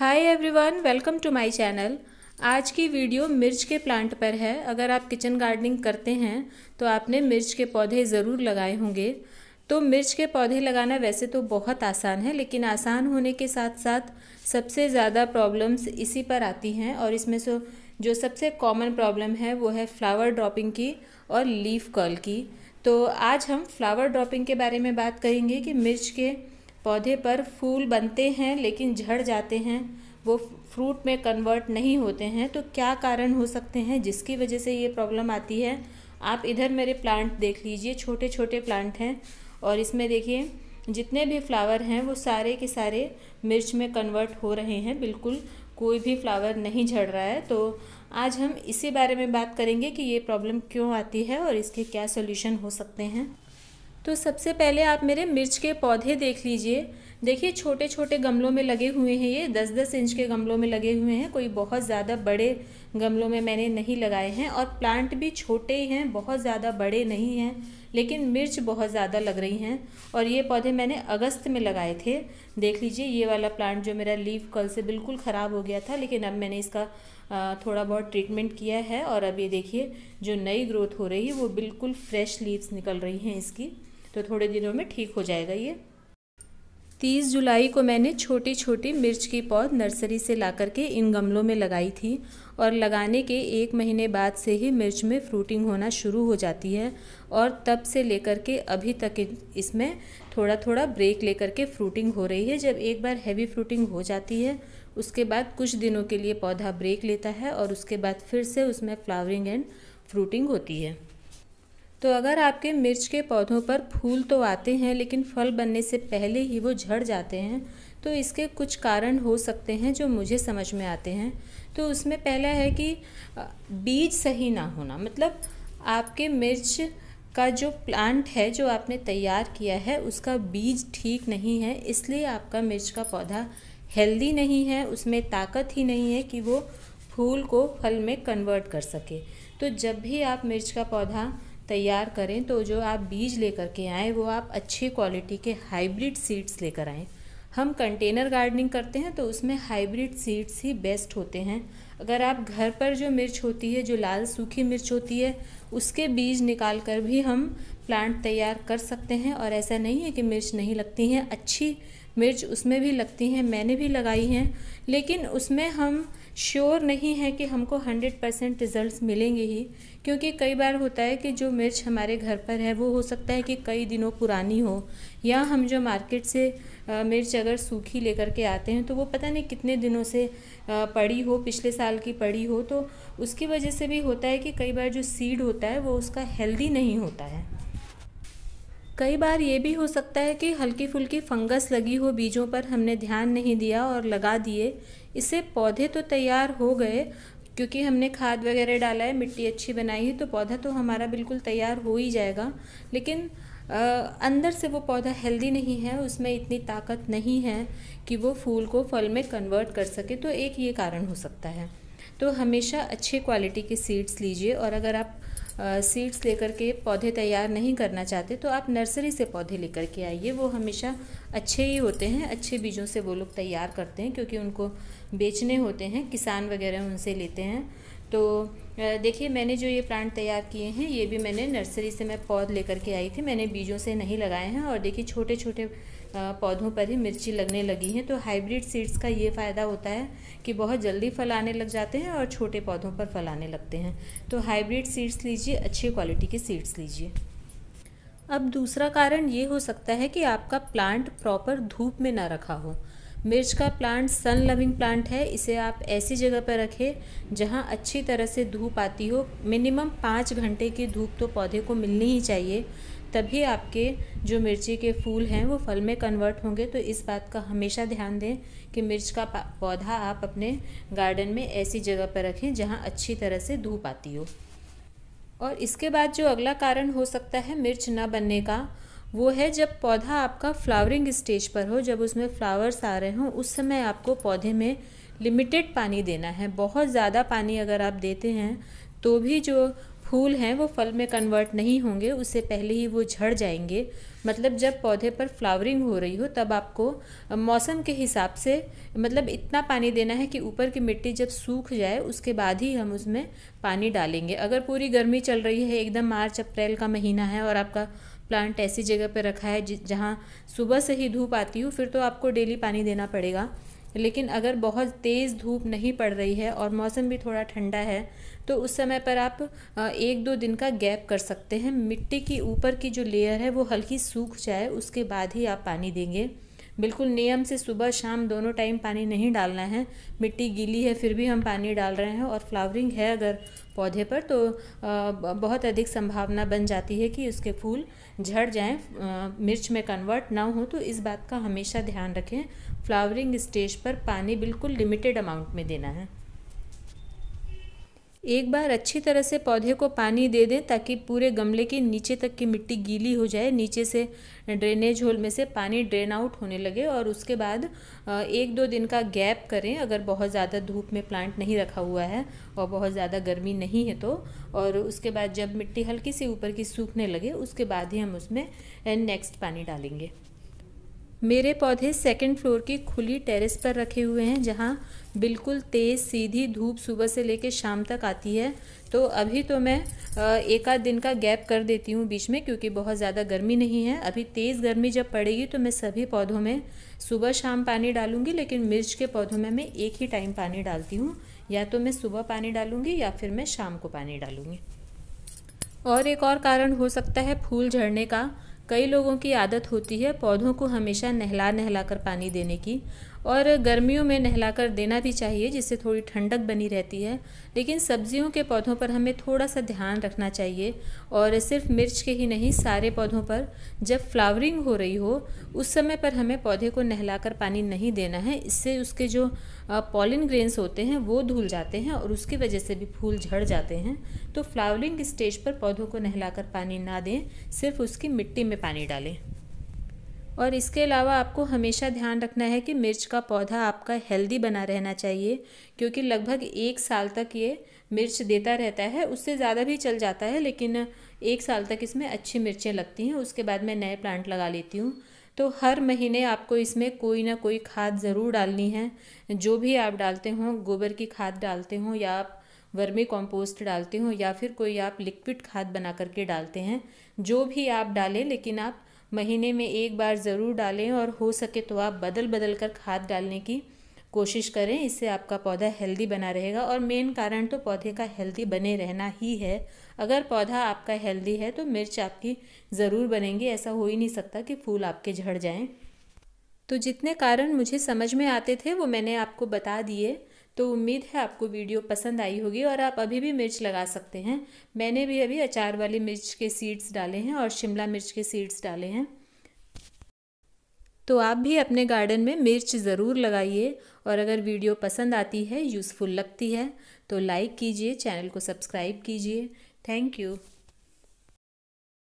hi everyone welcome to my channel आज की video मिर्च के प्लांट पर है अगर आप किचन गार्डनिंग करते हैं तो आपने मिर्च के पौधे ज़रूर लगाए होंगे तो मिर्च के पौधे लगाना वैसे तो बहुत आसान है लेकिन आसान होने के साथ साथ सबसे ज़्यादा प्रॉब्लम्स इसी पर आती हैं और इसमें से जो सबसे कॉमन प्रॉब्लम है वो है फ्लावर ड्रॉपिंग की और लीफ कर्ल की तो आज हम फ्लावर ड्रॉपिंग के बारे में बात करेंगे कि मिर्च के पौधे पर फूल बनते हैं लेकिन झड़ जाते हैं वो फ्रूट में कन्वर्ट नहीं होते हैं तो क्या कारण हो सकते हैं जिसकी वजह से ये प्रॉब्लम आती है आप इधर मेरे प्लांट देख लीजिए छोटे छोटे प्लांट हैं और इसमें देखिए जितने भी फ्लावर हैं वो सारे के सारे मिर्च में कन्वर्ट हो रहे हैं बिल्कुल कोई भी फ्लावर नहीं झड़ रहा है तो आज हम इसी बारे में बात करेंगे कि ये प्रॉब्लम क्यों आती है और इसके क्या सोल्यूशन हो सकते हैं तो सबसे पहले आप मेरे मिर्च के पौधे देख लीजिए देखिए छोटे छोटे गमलों में लगे हुए हैं ये दस दस इंच के गमलों में लगे हुए हैं कोई बहुत ज़्यादा बड़े गमलों में मैंने नहीं लगाए हैं और प्लांट भी छोटे हैं बहुत ज़्यादा बड़े नहीं हैं लेकिन मिर्च बहुत ज़्यादा लग रही हैं और ये पौधे मैंने अगस्त में लगाए थे देख लीजिए ये वाला प्लांट जो मेरा लीव कल से बिल्कुल ख़राब हो गया था लेकिन अब मैंने इसका थोड़ा बहुत ट्रीटमेंट किया है और अब ये देखिए जो नई ग्रोथ हो रही है वो बिल्कुल फ्रेश लीव्स निकल रही हैं इसकी तो थोड़े दिनों में ठीक हो जाएगा ये तीस जुलाई को मैंने छोटी छोटी मिर्च की पौध नर्सरी से ला के इन गमलों में लगाई थी और लगाने के एक महीने बाद से ही मिर्च में फ्रूटिंग होना शुरू हो जाती है और तब से लेकर के अभी तक इसमें थोड़ा थोड़ा ब्रेक लेकर के फ्रूटिंग हो रही है जब एक बार हैवी फ्रूटिंग हो जाती है उसके बाद कुछ दिनों के लिए पौधा ब्रेक लेता है और उसके बाद फिर से उसमें फ्लावरिंग एंड फ्रूटिंग होती है तो अगर आपके मिर्च के पौधों पर फूल तो आते हैं लेकिन फल बनने से पहले ही वो झड़ जाते हैं तो इसके कुछ कारण हो सकते हैं जो मुझे समझ में आते हैं तो उसमें पहला है कि बीज सही ना होना मतलब आपके मिर्च का जो प्लांट है जो आपने तैयार किया है उसका बीज ठीक नहीं है इसलिए आपका मिर्च का पौधा हेल्दी नहीं है उसमें ताकत ही नहीं है कि वो फूल को फल में कन्वर्ट कर सके तो जब भी आप मिर्च का पौधा तैयार करें तो जो आप बीज लेकर के आएँ वो आप अच्छी क्वालिटी के हाइब्रिड सीड्स लेकर आएँ हम कंटेनर गार्डनिंग करते हैं तो उसमें हाइब्रिड सीड्स ही बेस्ट होते हैं अगर आप घर पर जो मिर्च होती है जो लाल सूखी मिर्च होती है उसके बीज निकाल कर भी हम प्लांट तैयार कर सकते हैं और ऐसा नहीं है कि मिर्च नहीं लगती हैं अच्छी मिर्च उसमें भी लगती हैं मैंने भी लगाई हैं लेकिन उसमें हम श्योर नहीं है कि हमको हंड्रेड परसेंट रिज़ल्ट मिलेंगे ही क्योंकि कई बार होता है कि जो मिर्च हमारे घर पर है वो हो सकता है कि कई दिनों पुरानी हो या हम जो मार्केट से आ, मिर्च अगर सूखी लेकर के आते हैं तो वो पता नहीं कितने दिनों से आ, पड़ी हो पिछले साल की पड़ी हो तो उसकी वजह से भी होता है कि कई बार जो सीड होता है वो उसका हेल्दी नहीं होता है कई बार ये भी हो सकता है कि हल्की फुल्की फंगस लगी हो बीजों पर हमने ध्यान नहीं दिया और लगा दिए इससे पौधे तो तैयार हो गए क्योंकि हमने खाद वगैरह डाला है मिट्टी अच्छी बनाई है तो पौधा तो हमारा बिल्कुल तैयार हो ही जाएगा लेकिन आ, अंदर से वो पौधा हेल्दी नहीं है उसमें इतनी ताकत नहीं है कि वो फूल को फल में कन्वर्ट कर सके तो एक ये कारण हो सकता है तो हमेशा अच्छे क्वालिटी के सीड्स लीजिए और अगर आप सीड्स लेकर के पौधे तैयार नहीं करना चाहते तो आप नर्सरी से पौधे लेकर के आइए वो हमेशा अच्छे ही होते हैं अच्छे बीजों से वो लोग तैयार करते हैं क्योंकि उनको बेचने होते हैं किसान वगैरह उनसे लेते हैं तो देखिए मैंने जो ये प्लांट तैयार किए हैं ये भी मैंने नर्सरी से मैं पौध लेकर के आई थी मैंने बीजों से नहीं लगाए हैं और देखिए छोटे छोटे पौधों पर ही मिर्ची लगने लगी हैं तो हाइब्रिड सीड्स का ये फ़ायदा होता है कि बहुत जल्दी फल आने लग जाते हैं और छोटे पौधों पर फल आने लगते हैं तो हाइब्रिड सीड्स लीजिए अच्छी क्वालिटी के सीड्स लीजिए अब दूसरा कारण ये हो सकता है कि आपका प्लांट प्रॉपर धूप में ना रखा हो मिर्च का प्लांट सन लविंग प्लांट है इसे आप ऐसी जगह पर रखें जहाँ अच्छी तरह से धूप आती हो मिनिमम पाँच घंटे की धूप तो पौधे को मिलनी ही चाहिए तभी आपके जो मिर्ची के फूल हैं वो फल में कन्वर्ट होंगे तो इस बात का हमेशा ध्यान दें कि मिर्च का पौधा आप अपने गार्डन में ऐसी जगह पर रखें जहाँ अच्छी तरह से धूप आती हो और इसके बाद जो अगला कारण हो सकता है मिर्च ना बनने का वो है जब पौधा आपका फ्लावरिंग स्टेज पर हो जब उसमें फ्लावर्स आ रहे हों उस समय आपको पौधे में लिमिटेड पानी देना है बहुत ज़्यादा पानी अगर आप देते हैं तो भी जो फूल हैं वो फल में कन्वर्ट नहीं होंगे उससे पहले ही वो झड़ जाएंगे मतलब जब पौधे पर फ्लावरिंग हो रही हो तब आपको मौसम के हिसाब से मतलब इतना पानी देना है कि ऊपर की मिट्टी जब सूख जाए उसके बाद ही हम उसमें पानी डालेंगे अगर पूरी गर्मी चल रही है एकदम मार्च अप्रैल का महीना है और आपका प्लांट ऐसी जगह पर रखा है जहाँ सुबह से ही धूप आती हो फिर तो आपको डेली पानी देना पड़ेगा लेकिन अगर बहुत तेज़ धूप नहीं पड़ रही है और मौसम भी थोड़ा ठंडा है तो उस समय पर आप एक दो दिन का गैप कर सकते हैं मिट्टी की ऊपर की जो लेयर है वो हल्की सूख जाए उसके बाद ही आप पानी देंगे बिल्कुल नियम से सुबह शाम दोनों टाइम पानी नहीं डालना है मिट्टी गीली है फिर भी हम पानी डाल रहे हैं और फ्लावरिंग है अगर पौधे पर तो बहुत अधिक संभावना बन जाती है कि उसके फूल झड़ जाएं मिर्च में कन्वर्ट ना हो तो इस बात का हमेशा ध्यान रखें फ्लावरिंग स्टेज पर पानी बिल्कुल लिमिटेड अमाउंट में देना है एक बार अच्छी तरह से पौधे को पानी दे दें ताकि पूरे गमले के नीचे तक की मिट्टी गीली हो जाए नीचे से ड्रेनेज होल में से पानी ड्रेन आउट होने लगे और उसके बाद एक दो दिन का गैप करें अगर बहुत ज़्यादा धूप में प्लांट नहीं रखा हुआ है और बहुत ज़्यादा गर्मी नहीं है तो और उसके बाद जब मिट्टी हल्की सी ऊपर की सूखने लगे उसके बाद ही हम उसमें नेक्स्ट पानी डालेंगे मेरे पौधे सेकंड फ्लोर की खुली टेरेस पर रखे हुए हैं जहाँ बिल्कुल तेज़ सीधी धूप सुबह से लेकर शाम तक आती है तो अभी तो मैं एक आध दिन का गैप कर देती हूँ बीच में क्योंकि बहुत ज़्यादा गर्मी नहीं है अभी तेज़ गर्मी जब पड़ेगी तो मैं सभी पौधों में सुबह शाम पानी डालूँगी लेकिन मिर्च के पौधों में मैं एक ही टाइम पानी डालती हूँ या तो मैं सुबह पानी डालूँगी या फिर मैं शाम को पानी डालूँगी और एक और कारण हो सकता है फूल झड़ने का कई लोगों की आदत होती है पौधों को हमेशा नहला नहला कर पानी देने की और गर्मियों में नहलाकर देना भी चाहिए जिससे थोड़ी ठंडक बनी रहती है लेकिन सब्जियों के पौधों पर हमें थोड़ा सा ध्यान रखना चाहिए और सिर्फ मिर्च के ही नहीं सारे पौधों पर जब फ्लावरिंग हो रही हो उस समय पर हमें पौधे को नहलाकर पानी नहीं देना है इससे उसके जो पॉलिन ग्रेन्स होते हैं वो धुल जाते हैं और उसकी वजह से भी फूल झड़ जाते हैं तो फ्लावरिंग स्टेज पर पौधों को नहलाकर पानी ना दें सिर्फ उसकी मिट्टी में पानी डालें और इसके अलावा आपको हमेशा ध्यान रखना है कि मिर्च का पौधा आपका हेल्दी बना रहना चाहिए क्योंकि लगभग एक साल तक ये मिर्च देता रहता है उससे ज़्यादा भी चल जाता है लेकिन एक साल तक इसमें अच्छी मिर्चें लगती हैं उसके बाद मैं नए प्लांट लगा लेती हूँ तो हर महीने आपको इसमें कोई ना कोई खाद ज़रूर डालनी है जो भी आप डालते हों गोबर की खाद डालते हों या आप वर्मी कंपोस्ट डालते हों या फिर कोई आप लिक्विड खाद बना करके डालते हैं जो भी आप डालें लेकिन आप महीने में एक बार ज़रूर डालें और हो सके तो आप बदल बदल कर खाद डालने की कोशिश करें इससे आपका पौधा हेल्दी बना रहेगा और मेन कारण तो पौधे का हेल्दी बने रहना ही है अगर पौधा आपका हेल्दी है तो मिर्च आपकी ज़रूर बनेंगी ऐसा हो ही नहीं सकता कि फूल आपके झड़ जाएं तो जितने कारण मुझे समझ में आते थे वो मैंने आपको बता दिए तो उम्मीद है आपको वीडियो पसंद आई होगी और आप अभी भी मिर्च लगा सकते हैं मैंने भी अभी अचार वाली मिर्च के सीड्स डाले हैं और शिमला मिर्च के सीड्स डाले हैं तो आप भी अपने गार्डन में मिर्च ज़रूर लगाइए और अगर वीडियो पसंद आती है यूज़फुल लगती है तो लाइक कीजिए चैनल को सब्सक्राइब कीजिए थैंक यू